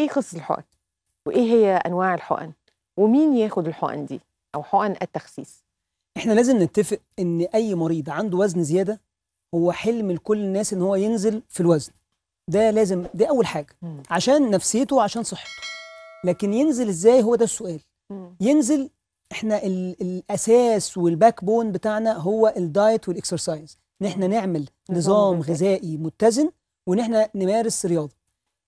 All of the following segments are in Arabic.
ايه قصه الحقن وايه هي انواع الحقن ومين ياخد الحقن دي او حقن التخسيس احنا لازم نتفق ان اي مريض عنده وزن زياده هو حلم لكل الناس ان هو ينزل في الوزن ده لازم دي اول حاجه عشان نفسيته وعشان صحته لكن ينزل ازاي هو ده السؤال ينزل احنا الاساس والباك بون بتاعنا هو الدايت والاكسرسايز ان احنا نعمل نظام غذائي متزن وان احنا نمارس رياضه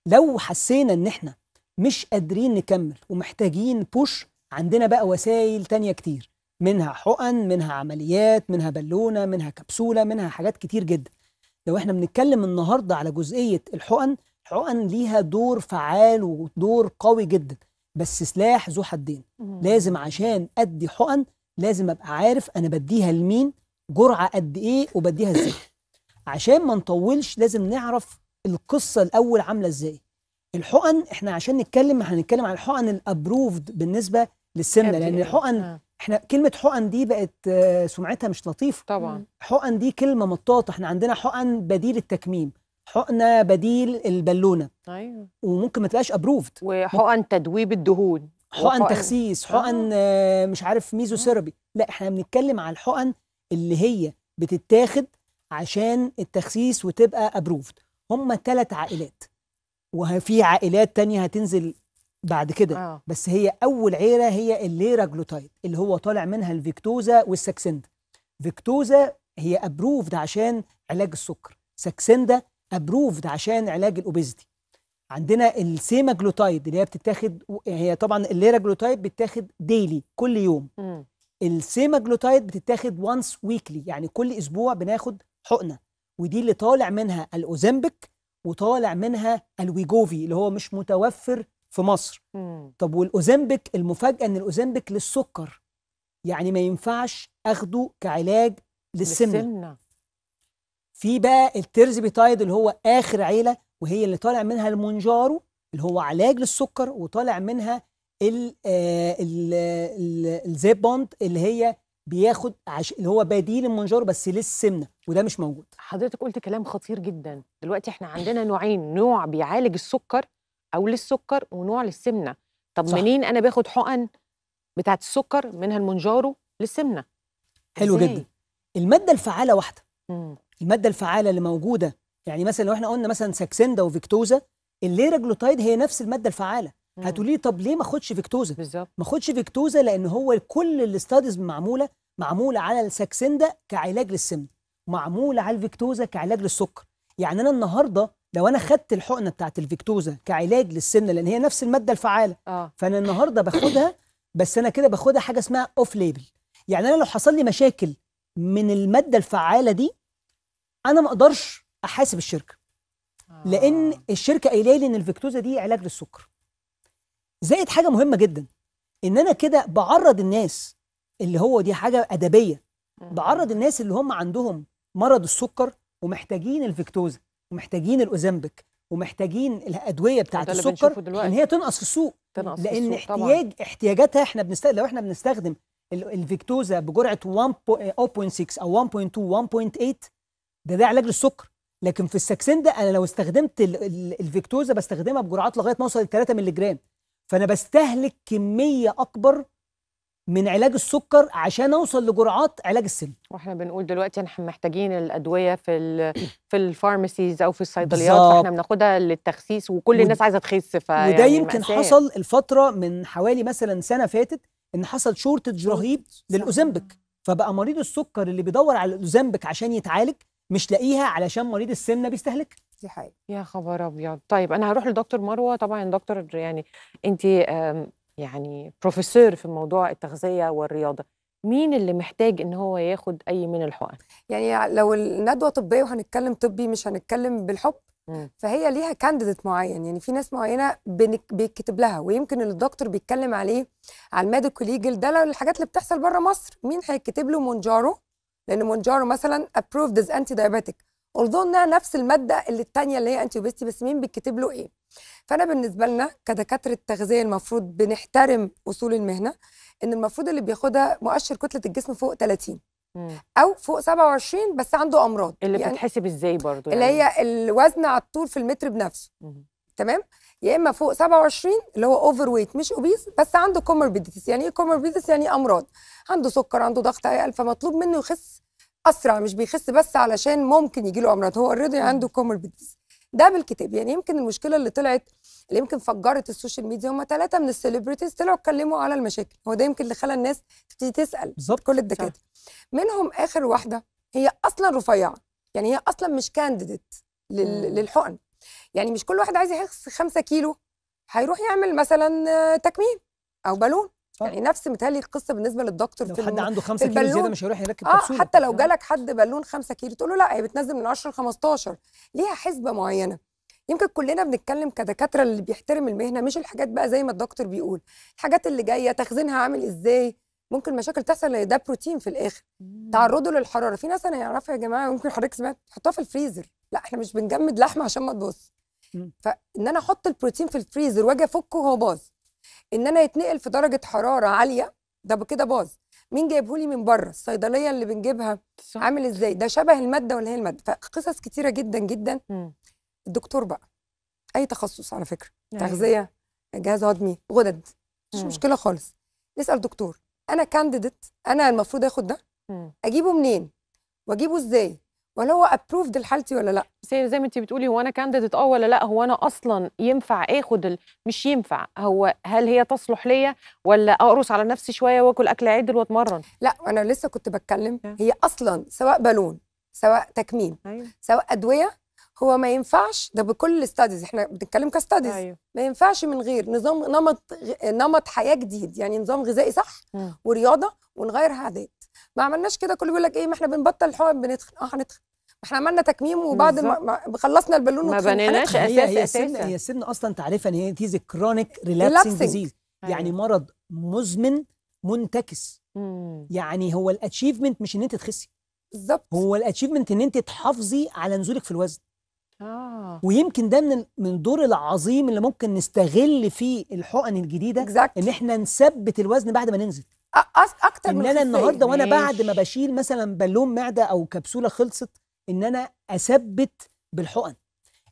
لو حسينا ان احنا مش قادرين نكمل ومحتاجين بوش عندنا بقى وسائل تانية كتير منها حقن منها عمليات منها بالونة منها كبسولة منها حاجات كتير جدا لو احنا بنتكلم النهاردة على جزئية الحقن الحقن ليها دور فعال ودور قوي جدا بس سلاح ذو حدين لازم عشان ادي حقن لازم ابقى عارف انا بديها لمين جرعه قد ايه وبديها ازاي عشان ما نطولش لازم نعرف القصه الاول عامله ازاي الحقن احنا عشان نتكلم هنتكلم على الحقن الابروفد بالنسبه للسمنه لان الحقن آه. احنا كلمه حقن دي بقت آه، سمعتها مش لطيفه طبعا حقن دي كلمه مطاطه احنا عندنا حقن بديل التكميم حقنه بديل البالونه ايوه وممكن ما تبقاش ابروفد وحقن تدويب الدهون حقن تخسيس حقن آه. آه، مش عارف ميزو سيربي لا احنا بنتكلم على الحقن اللي هي بتتاخد عشان التخسيس وتبقى ابروفد هم ثلاث عائلات وفي عائلات تانية هتنزل بعد كده آه. بس هي اول عيله هي جلوتايد اللي هو طالع منها الفيكتوزا والساكسندا فيكتوزا هي ابروفد عشان علاج السكر ساكسندا ابروفد عشان علاج الاوبيزيتي عندنا جلوتايد اللي هي بتتاخد هي طبعا الليرا جلوتايد بتتاخد ديلي كل يوم السيما جلوتايد بتتاخد وانس ويكلي يعني كل اسبوع بناخد حقنه ودي اللي طالع منها الاوزمبيك وطالع منها الويجوفي اللي هو مش متوفر في مصر مم. طب والاوزمبيك المفاجأة أن الاوزمبيك للسكر يعني ما ينفعش أخده كعلاج للسمنة, للسمنة. في بقى الترزبيتايد اللي هو آخر عيلة وهي اللي طالع منها المونجارو اللي هو علاج للسكر وطالع منها آه، آه، الزيبوند اللي هي بياخد عش... اللي هو بديل المنجaro بس للسمنه وده مش موجود حضرتك قلت كلام خطير جدا دلوقتي احنا عندنا نوعين نوع بيعالج السكر او للسكر ونوع للسمنه طب صح. منين انا باخد حقن بتاعه السكر منها المنجارو للسمنه حلو جدا الماده الفعاله واحده مم. الماده الفعاله اللي موجوده يعني مثلا لو احنا قلنا مثلا ساكسندا وفيكتوزا الليراجلوتايد هي نفس الماده الفعاله هتقولي طب ليه ما اخدش فيكتوزا بالظبط ما اخدش فيكتوزا لان هو كل الاستاديز معموله معموله على الساكسندا كعلاج للسمنه معموله على الفيكتوزا كعلاج للسكر يعني انا النهارده لو انا خدت الحقنه بتاعت الفيكتوزا كعلاج للسمنه لان هي نفس الماده الفعاله آه. فانا النهارده باخدها بس انا كده باخدها حاجه اسمها اوف ليبل يعني انا لو حصل لي مشاكل من الماده الفعاله دي انا ما اقدرش احاسب الشركه آه. لان الشركه قايله لي ان الفيكتوزا دي علاج للسكر زائد حاجه مهمه جدا ان انا كده بعرض الناس اللي هو دي حاجه ادبيه بعرض الناس اللي هم عندهم مرض السكر ومحتاجين الفيكتوزا ومحتاجين الاوزمبيك ومحتاجين الادويه بتاعت السكر ان هي تنقص في السوق تنقص لان في السوق احتياج طبعا. احتياجاتها احنا بنست... لو احنا بنستخدم الفيكتوزا بجرعه 1.6 او 1.2 1.8 ده ده علاج للسكر لكن في السكسندا ده انا لو استخدمت الفيكتوزا بستخدمها بجرعات لغايه ما اوصل ل 3 مللي جرام فانا بستهلك كميه اكبر من علاج السكر عشان اوصل لجرعات علاج السن واحنا بنقول دلوقتي احنا محتاجين الادويه في في الفارماسيز او في الصيدليات فاحنا بناخدها للتخسيس وكل الناس عايزه تخس ف يعني وده يمكن مأساة. حصل الفتره من حوالي مثلا سنه فاتت ان حصل شورتج رهيب للاوزمبك فبقى مريض السكر اللي بيدور على الاوزمبك عشان يتعالج مش لاقيها علشان مريض السمنه بيستهلكها دي يا خبر ابيض طيب انا هروح لدكتور مروه طبعا دكتور يعني انت يعني بروفيسور في موضوع التغذيه والرياضه مين اللي محتاج ان هو ياخد اي من الحقن يعني لو الندوه طبيه وهنتكلم طبي مش هنتكلم بالحب فهي ليها كانديديت معين يعني في ناس معينه بيتكتب لها ويمكن الدكتور بيتكلم عليه على الميديكال ليجل ده لو الحاجات اللي بتحصل بره مصر مين هيتكتب له مونجارو لان مونجارو مثلا ابروفد از انتي دايابيتيك انها نفس الماده اللي الثانيه اللي هي انتيبيوتي بس مين بيتكتب له ايه فانا بالنسبه لنا كدكاتره تغذيه المفروض بنحترم اصول المهنه ان المفروض اللي بياخدها مؤشر كتله الجسم فوق 30 او فوق 27 بس عنده امراض اللي يعني بتتحسب ازاي برضو يعني؟ اللي هي الوزن على الطول في المتر بنفسه تمام يا اما فوق 27 اللي هو اوفر ويت مش اوبيز بس عنده كوموربيديتيز يعني ايه كوموربيديتيز يعني امراض عنده سكر عنده ضغط عالي فمطلوب منه يخس اسرع مش بيخس بس علشان ممكن يجي له امراض هو اوريدي عنده كوموربيديز ده بالكتاب يعني يمكن المشكله اللي طلعت اللي يمكن فجرت السوشيال ميديا هم ثلاثه من السليبرتيز طلعوا اتكلموا على المشاكل هو ده يمكن اللي خلى الناس تبتدي تسال بالظبط كل الدكاتره منهم اخر واحده هي اصلا رفيعه يعني هي اصلا مش كانديديت للحقن يعني مش كل واحد عايز يخس 5 كيلو هيروح يعمل مثلا تكميم او بالون اه. يعني نفس متهيألي القصه بالنسبه للدكتور لو في حد عنده 5 كيلو زياده مش هيروح يركب اه كبسولة. حتى لو جالك حد بالون 5 كيلو تقول له لا هي بتنزل من 10 ل 15 ليها حسبه معينه يمكن كلنا بنتكلم كدكاتره اللي بيحترم المهنه مش الحاجات بقى زي ما الدكتور بيقول الحاجات اللي جايه تخزينها عامل ازاي ممكن مشاكل تحصل ده بروتين في الاخر تعرضه للحراره في ناس انا يعرفها يا جماعه ممكن حضرتك سمعت تحطها في الفريزر لا احنا مش بنجمد لحمه عشان ما تبص فان انا احط البروتين في الفريزر واجي افكه وهو باظ ان انا يتنقل في درجه حراره عاليه ده كده باظ مين جايبه لي من بره الصيدليه اللي بنجيبها صح. عامل ازاي ده شبه الماده ولا هي الماده فقصص كتيره جدا جدا م. الدكتور بقى اي تخصص على فكره أيوة. تغذيه جهاز هضمي غدد مش م. مشكله خالص نسال دكتور انا كانديديت انا المفروض اخد ده م. اجيبه منين واجيبه ازاي ولا هو ابروفد لحالتي ولا لا بس زي ما انت بتقولي هو انا كانديديت اه ولا لا هو انا اصلا ينفع اخد ال... مش ينفع هو هل هي تصلح ليا ولا اقرص على نفسي شويه واكل اكل عدل واتمرن لا انا لسه كنت بتكلم هي اصلا سواء بالون سواء تكميم أيوه. سواء ادويه هو ما ينفعش ده بكل الاستاديز احنا بنتكلم كاستاديز أيوه. ما ينفعش من غير نظام نمط نمط حياه جديد يعني نظام غذائي صح م. ورياضه ونغير عادات ما عملناش كده كله بيقول لك ايه ما احنا بنبطل الحقن بنتخن اه هنتخن ما احنا عملنا تكميم وبعد ما خلصنا البالون ما بنيناش اساس هي السن هي السن اصلا تعريفا هي ديز كرونيك ريلابسنج ديزيز يعني مرض مزمن منتكس يعني هو الاتشيفمنت مش ان انت تخسي بالظبط هو الاتشيفمنت ان انت تحافظي على نزولك في الوزن آه. ويمكن ده من من الدور العظيم اللي ممكن نستغل فيه الحقن الجديده exactly. ان احنا نثبت الوزن بعد ما ننزل اكتر إن انا النهارده وانا بعد ما بشيل مثلا بالون معده او كبسوله خلصت ان انا اثبت بالحقن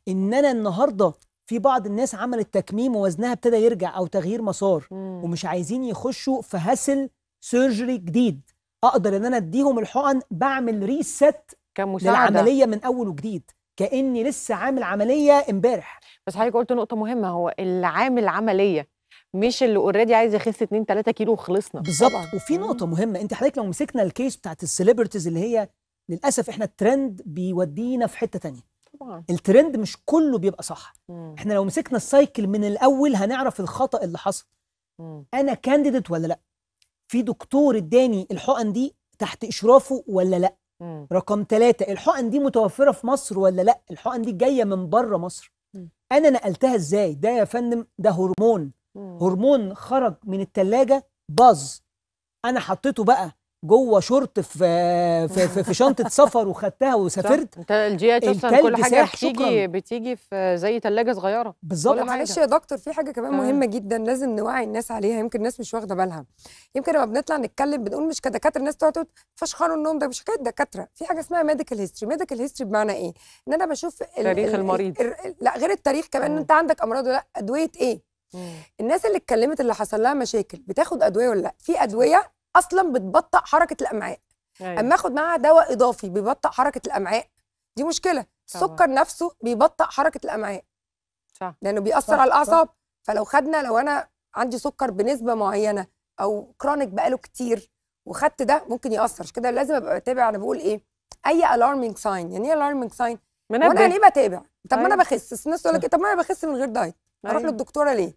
ان انا النهارده في بعض الناس عملت تكميم ووزنها ابتدى يرجع او تغيير مسار مم. ومش عايزين يخشوا في هسل سيرجري جديد اقدر ان انا اديهم الحقن بعمل ريست كمساعده للعمليه من اول وجديد كاني لسه عامل عمليه امبارح بس حضرتك قلت نقطه مهمه هو اللي عامل عمليه مش اللي اوريدي عايز يخس 2 3 كيلو وخلصنا بالظبط وفي نقطه مهمه انت حضرتك لو مسكنا الكيس بتاعت السليبرتيز اللي هي للاسف احنا الترند بيودينا في حته ثانيه طبعا الترند مش كله بيبقى صح مم. احنا لو مسكنا السايكل من الاول هنعرف الخطا اللي حصل مم. انا كانديديت ولا لا في دكتور اداني الحقن دي تحت اشرافه ولا لا مم. رقم ثلاثة الحقن دي متوفرة في مصر ولا لا الحقن دي جاية من بره مصر مم. انا نقلتها ازاي ده يا فندم ده هرمون هرمون خرج من الثلاجه باظ انا حطيته بقى جوه شورت في في في, في شنطه سفر وخدتها وسافرت انت الجي اتش اصلا كل حاجه بتيجي شكراً. بتيجي في زي ثلاجه صغيره بالظبط معلش يا دكتور في حاجه كمان مهمه جدا لازم نوعي الناس عليها يمكن الناس مش واخده بالها يمكن لما بنطلع نتكلم بنقول مش كدكاتره الناس تقعد تقول فشخروا النوم ده مش حكايه دكاتره في حاجه اسمها ميديكال هيستوري ميديكال هيستوري بمعنى ايه ان انا بشوف تاريخ المريض لا غير التاريخ كمان انت عندك امراض ولا ادويه ايه الناس اللي اتكلمت اللي حصل لها مشاكل بتاخد ادويه ولا لا في ادويه اصلا بتبطئ حركه الامعاء أيوة. اما اخد معاها دواء اضافي بيبطئ حركه الامعاء دي مشكله طبعا. السكر نفسه بيبطئ حركه الامعاء صح لانه بيأثر صح. على الاعصاب فلو خدنا لو انا عندي سكر بنسبه معينه او كرونيك بقاله كتير وخدت ده ممكن ياثر عشان كده لازم ابقى بتابع انا بقول ايه اي الارمنج ساين يعني ايه الارمنج ساين وانا ليه يعني بتابع طب ما انا أيوة. بخس الناس تقول لك إيه؟ طب ما انا بخس من غير دايت اروح أيوة. للدكتوره ليه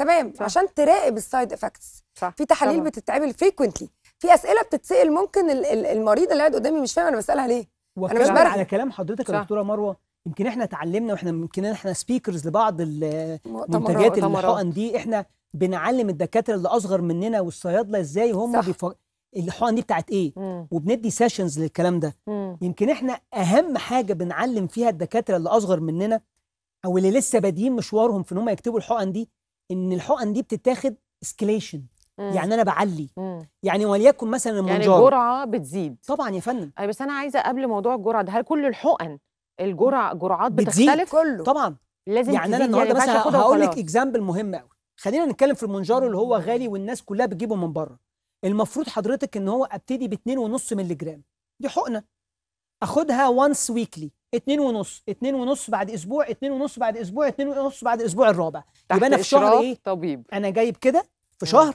تمام صح. عشان تراقب السايد افكتس في تحاليل بتتعمل فريكوينتلي في اسئله بتتسال ممكن المريض اللي قاعد قدامي مش فاهم انا بسالها ليه انا مش برد. على كلام حضرتك يا دكتوره مروه يمكن احنا اتعلمنا واحنا يمكن احنا سبيكرز لبعض المنتجات الحقن دي احنا بنعلم الدكاتره اللي اصغر مننا والصيادله ازاي هم بيفكروا الحقن دي بتاعت ايه مم. وبندي سيشنز للكلام ده مم. يمكن احنا اهم حاجه بنعلم فيها الدكاتره اللي اصغر مننا او اللي لسه بادئين مشوارهم في ان هم يكتبوا الحقن دي ان الحقن دي بتتاخد اسكليشن يعني انا بعلي مم. يعني وليكن مثلا يعني المنجار يعني الجرعه بتزيد طبعا يا فندم أي بس انا عايزه قبل موضوع الجرعه ده هل كل الحقن الجرع جرعات بتزيد بتختلف كله طبعا لازم يعني انا يعني النهارده يعني مثلا هقول لك اكزامبل مهم قوي خلينا نتكلم في المنجار اللي هو غالي والناس كلها بتجيبه من بره المفروض حضرتك ان هو ابتدي ب 2.5 مللي جرام دي حقنه اخدها وانس ويكلي اتنين ونص اتنين ونص بعد اسبوع اتنين ونص بعد اسبوع اتنين ونص بعد اسبوع الرابع يبقى انا في شهر ايه طبيب انا جايب كده في شهر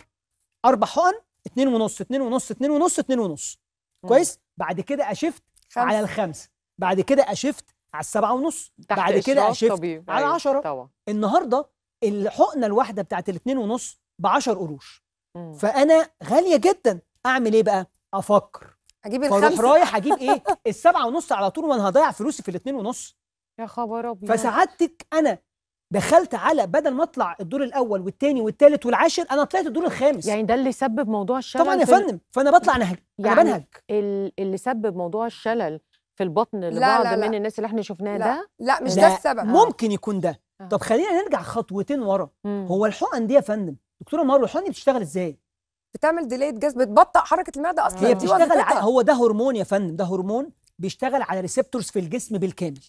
اربع حقن اتنين ونص اتنين ونص اتنين ونص اتنين ونص كويس بعد كده اشفت خمس. على الخمسه بعد كده اشفت على السبعة ونص بعد كده اشفت طبيب. على أيوة، عشرة طبعا. النهارده الحقنه الواحده بتاعت الاتنين ونص بعشر قروش مم. فانا غاليه جدا اعمل ايه بقى افكر هجيب الخمسه فاروح رايح اجيب ايه السبعة ونص على طول وانا هضيع فلوسي في الاثنين ونص يا خبر ابيض فسعادتك انا دخلت على بدل ما اطلع الدور الاول والثاني والثالث والعاشر انا طلعت الدور الخامس يعني ده اللي سبب موضوع الشلل طبعا يا فندم فانا بطلع نهج يعني انا بنهج اللي سبب موضوع الشلل في البطن لبعض لا لا من الناس اللي احنا شفناه ده لا مش ده, السبب ممكن آه. يكون ده آه. طب خلينا نرجع خطوتين ورا هو الحقن دي يا فندم دكتوره مروه الحقن دي بتشتغل ازاي بتعمل ديليت جاز بتبطئ حركه المعده اصلا هي بتشتغل على هو ده هرمون يا فندم ده هرمون بيشتغل على ريسبتورز في الجسم بالكامل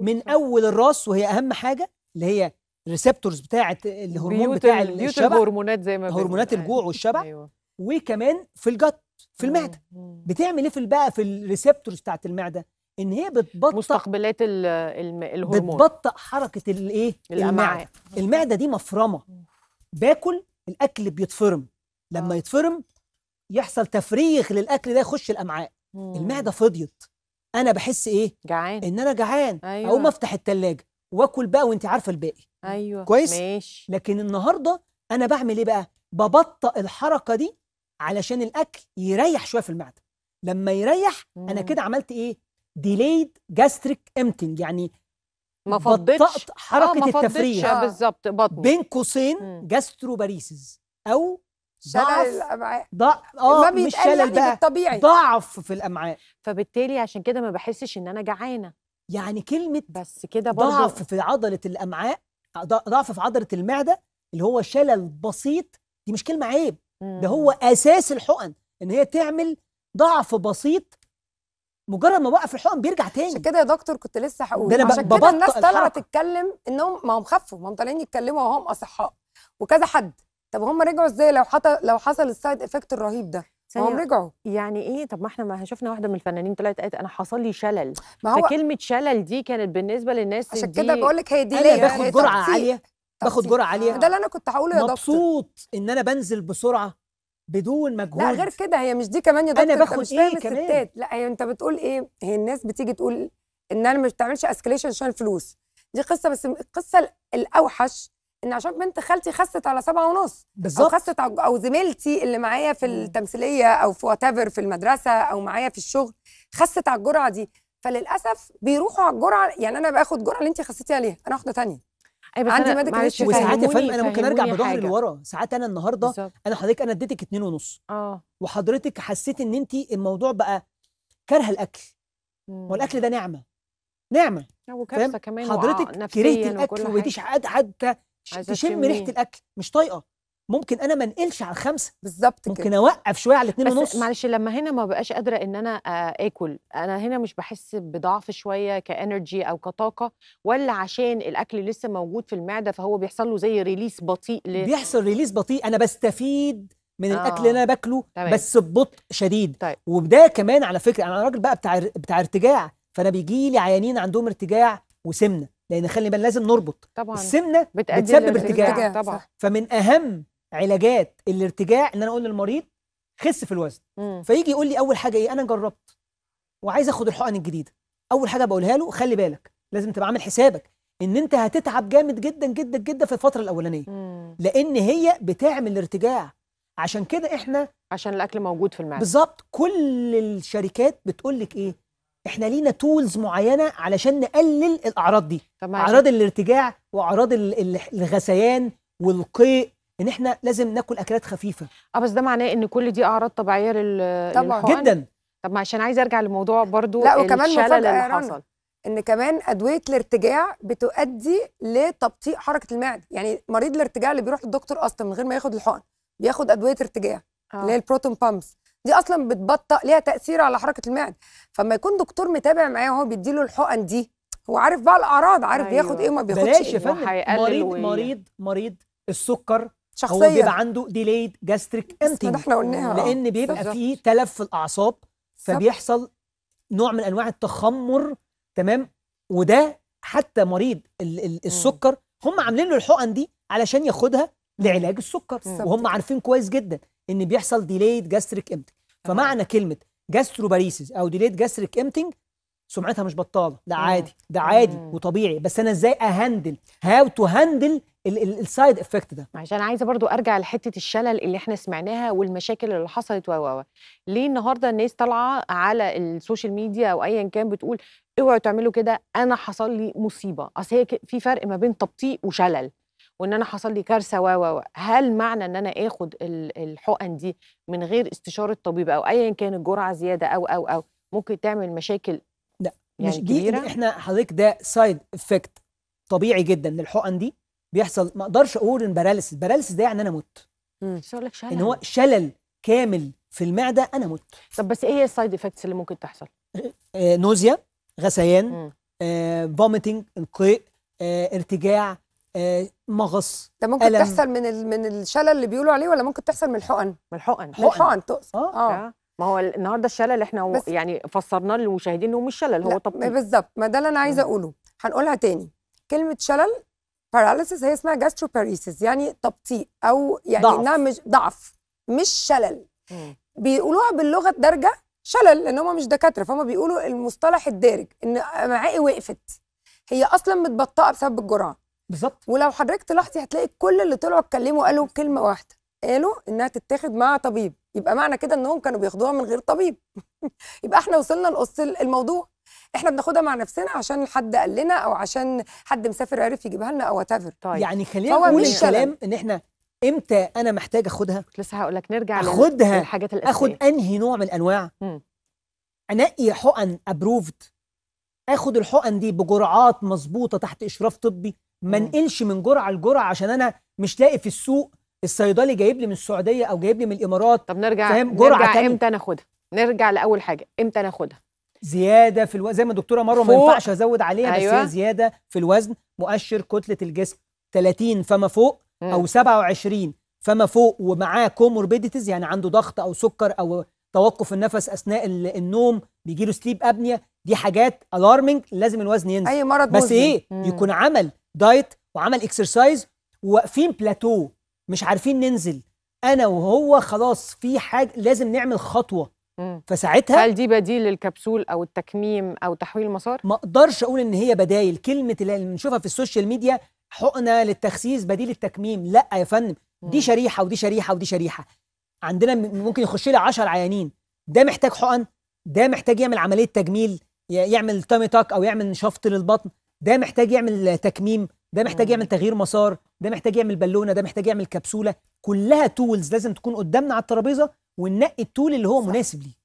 من اول الراس وهي اهم حاجه اللي هي الريسبتورز بتاعه الهرمون بتاع الشبع هرمونات زي ما هرمونات الجوع والشبع أيوة. وكمان في الجت في المعده بتعمل ايه في بقى في الريسبتورز بتاعه المعده ان هي بتبطئ مستقبلات الهرمون بتبطئ حركه الايه المعده المعده دي مفرمه باكل الاكل بيتفرم لما آه. يتفرم يحصل تفريغ للاكل ده يخش الامعاء مم. المعده فضيت انا بحس ايه جعان ان انا جعان أيوة. اقوم افتح التلاجة واكل بقى وانت عارفه الباقي ايوه كويس ماشي. لكن النهارده انا بعمل ايه بقى ببطئ الحركه دي علشان الاكل يريح شويه في المعده لما يريح مم. انا كده عملت ايه ديليد جاستريك امتنج يعني ما فضتش حركه آه ما التفريغ آه، بالظبط بين قوسين جاستروباريسز او ضعف الامعاء ضعف اه مش شلل بقى بالطبيعي ضعف في الامعاء فبالتالي عشان كده ما بحسش ان انا جعانه يعني كلمه بس كده ضعف في عضله الامعاء ضعف في عضله المعده اللي هو شلل بسيط دي مش كلمه عيب مم. ده هو اساس الحقن ان هي تعمل ضعف بسيط مجرد ما وقف الحقن بيرجع تاني عشان كده يا دكتور كنت لسه هقول ده أنا عشان كده الناس طالعه تتكلم انهم ما هم خفوا ما هم طالعين يتكلموا وهم اصحاء وكذا حد طب هم رجعوا ازاي لو حط... لو حصل السايد افكت الرهيب ده هم رجعوا يعني ايه طب ما احنا ما شفنا واحده من الفنانين طلعت قالت انا حصل لي شلل ما هو فكلمه شلل دي كانت بالنسبه للناس عشان كده بقول لك هي دي انا باخد جرعه عاليه باخد جرعه عاليه ده اللي انا كنت هقوله يا دكتور مبسوط ان انا بنزل بسرعه بدون مجهود لا غير كده هي مش دي كمان يا دكتور انا باخد إيه كمان الستات لا هي انت بتقول ايه هي الناس بتيجي تقول ان انا مش بتعملش اسكليشن عشان الفلوس دي قصه بس القصه الاوحش ان عشان بنت خالتي خست على سبعة ونص بالظبط او خست او زميلتي اللي معايا في التمثيليه او في واتيفر في المدرسه او معايا في الشغل خست على الجرعه دي فللاسف بيروحوا على الجرعه يعني انا باخد الجرعه اللي انت خسيتي عليها انا واخده ثانيه أيوة بس عندي مادة كريش وساعات فاهم انا ممكن ارجع بظهري لورا ساعات انا النهارده بالزبط. انا حضرتك انا اديتك اتنين ونص اه وحضرتك حسيت ان انت الموضوع بقى كارهه الاكل هو الاكل ده نعمه نعمه وكارثه كمان حضرتك كرهتي الاكل وبقيتيش حتى تشم ريحه الاكل مش طايقه ممكن انا ما انقلش على الخمسه بالظبط ممكن اوقف شويه على الاثنين ونص معلش لما هنا ما بقاش قادره ان انا آه، اكل انا هنا مش بحس بضعف شويه كانرجي او كطاقه ولا عشان الاكل لسه موجود في المعده فهو بيحصل له زي ريليس بطيء ل... بيحصل ريليس بطيء انا بستفيد من آه. الاكل اللي آه. انا باكله طيب. بس ببطء شديد طيب. وده كمان على فكره انا راجل بقى بتاع بتاع ارتجاع فانا بيجي لي عيانين عندهم ارتجاع وسمنه لان خلي بالنا لازم نربط طبعا السمنه بتسبب ارتجاع طبعا فمن اهم علاجات الارتجاع ان انا اقول للمريض خس في الوزن مم. فيجي يقول لي اول حاجه ايه انا جربت وعايز اخد الحقن الجديده اول حاجه بقولها له خلي بالك لازم تبقى عامل حسابك ان انت هتتعب جامد جدا جدا جدا في الفتره الاولانيه مم. لان هي بتعمل ارتجاع عشان كده احنا عشان الاكل موجود في المعده بالظبط كل الشركات بتقول لك ايه احنا لينا تولز معينه علشان نقلل الاعراض دي اعراض الارتجاع واعراض الغثيان والقيء ان احنا لازم ناكل اكلات خفيفه اه بس ده معناه ان كل دي اعراض طبيعيه لل طبعا جدا طب عشان عايز ارجع لموضوع برضو لا وكمان مفاجاه اللي حصل ان كمان ادويه الارتجاع بتؤدي لتبطيء حركه المعده يعني مريض الارتجاع اللي بيروح للدكتور اصلا من غير ما ياخد الحقن بياخد ادويه ارتجاع اللي هي آه. البروتون بامبس دي اصلا بتبطئ ليها تاثير على حركه المعده فما يكون دكتور متابع معايا وهو بيديله الحقن دي هو عارف بقى الاعراض عارف أيوة. بياخد ايه وما بياخدش بلاش يا إيه. فندم مريض مريض مريض السكر شخصيا هو بيبقى عنده ديليد جاستريك ده احنا قلناها آه. لان بيبقى فيه تلف في الاعصاب فبيحصل نوع من انواع التخمر تمام وده حتى مريض السكر هم عاملين له الحقن دي علشان ياخدها لعلاج السكر وهم عارفين كويس جدا ان بيحصل ديليد جاستريك امتنج فمعنى كلمه جاستروباريسيس او ديليد جاستريك امتنج سمعتها مش بطاله لا عادي ده عادي وطبيعي بس انا ازاي اهندل هاو تو هاندل السايد افكت ده عشان عايزه برضو ارجع لحته الشلل اللي احنا سمعناها والمشاكل اللي حصلت و ليه النهارده الناس طالعه على السوشيال ميديا او ايا كان بتقول اوعوا تعملوا كده انا حصل لي مصيبه اصل هي في فرق ما بين تبطيء وشلل وان انا حصل لي كارثه و و هل معنى ان انا اخد الحقن دي من غير استشاره طبيب او ايا كان الجرعه زياده او او او ممكن تعمل مشاكل لا يعني مش دي كبيرة؟ احنا حضرتك ده سايد افكت طبيعي جدا للحقن دي بيحصل ما اقدرش اقول ان باراليسيس باراليسيس ده يعني انا مت امم شلل ان هو شلل كامل في المعده انا مت طب بس ايه هي السايد افكتس اللي ممكن تحصل آه نوزيا آه، غثيان آه فوميتنج القيء آه ارتجاع آه مغص ده ممكن ألم. تحصل من من الشلل اللي بيقولوا عليه ولا ممكن تحصل من الحقن من الحقن الحقن تقصد اه, آه. ما هو النهارده الشلل احنا يعني فسرناه للمشاهدين انه مش شلل هو تبطيل بالظبط ما ده اللي انا عايزه اقوله هنقولها تاني كلمه شلل باراليسيس هي اسمها باريسيس يعني تبطيء او يعني ضعف. انها مش ضعف مش شلل بيقولوها باللغه الدارجه شلل لان هم مش دكاتره فهم بيقولوا المصطلح الدارج ان امعائي وقفت هي اصلا متبطئه بسبب الجرعه بالظبط ولو حضرتك طلعتي هتلاقي كل اللي طلعوا اتكلموا قالوا كلمه واحده قالوا انها تتاخد مع طبيب يبقى معنى كده انهم كانوا بياخدوها من غير طبيب يبقى احنا وصلنا لقص الموضوع احنا بناخدها مع نفسنا عشان حد قال لنا او عشان حد مسافر عرف يجيبها لنا او واتيفر طيب. يعني خلينا نقول الكلام ان احنا امتى انا محتاج اخدها كنت لسه هقول لك نرجع اخدها للحاجات الاساسيه اخد انهي نوع من الانواع انقي حقن ابروفد اخد الحقن دي بجرعات مظبوطه تحت اشراف طبي ما انقلش من جرعه لجرعه عشان انا مش لاقي في السوق الصيدلي جايب لي من السعوديه او جايب لي من الامارات طب نرجع فاهم جرعه نرجع تانية. امتى ناخدها نرجع لاول حاجه امتى ناخدها زياده في الوزن زي ما الدكتوره مروه ما ينفعش ازود عليها أيوة. بس هي أيوه. زياده في الوزن مؤشر كتله الجسم 30 فما فوق م. او 27 فما فوق ومعاه كوموربيديتيز يعني عنده ضغط او سكر او توقف النفس اثناء النوم بيجي له سليب ابنيا دي حاجات الارمنج لازم الوزن ينزل اي مرض بس مزن. ايه م. يكون عمل دايت وعمل اكسرسايز وواقفين بلاتو مش عارفين ننزل انا وهو خلاص في حاجه لازم نعمل خطوه فساعتها هل دي بديل للكبسول او التكميم او تحويل المسار ما اقدرش اقول ان هي بدايل كلمه اللي بنشوفها في السوشيال ميديا حقنه للتخسيس بديل التكميم لا يا فندم دي شريحه ودي شريحه ودي شريحه عندنا ممكن يخش لي 10 عيانين ده محتاج حقن ده محتاج يعمل عمليه تجميل يعمل تامي تاك او يعمل شفط للبطن ده محتاج يعمل تكميم ده محتاج يعمل تغيير مسار ده محتاج يعمل بالونه ده محتاج يعمل كبسوله كلها تولز لازم تكون قدامنا على الترابيزه وننقي التول اللي هو صح. مناسب ليه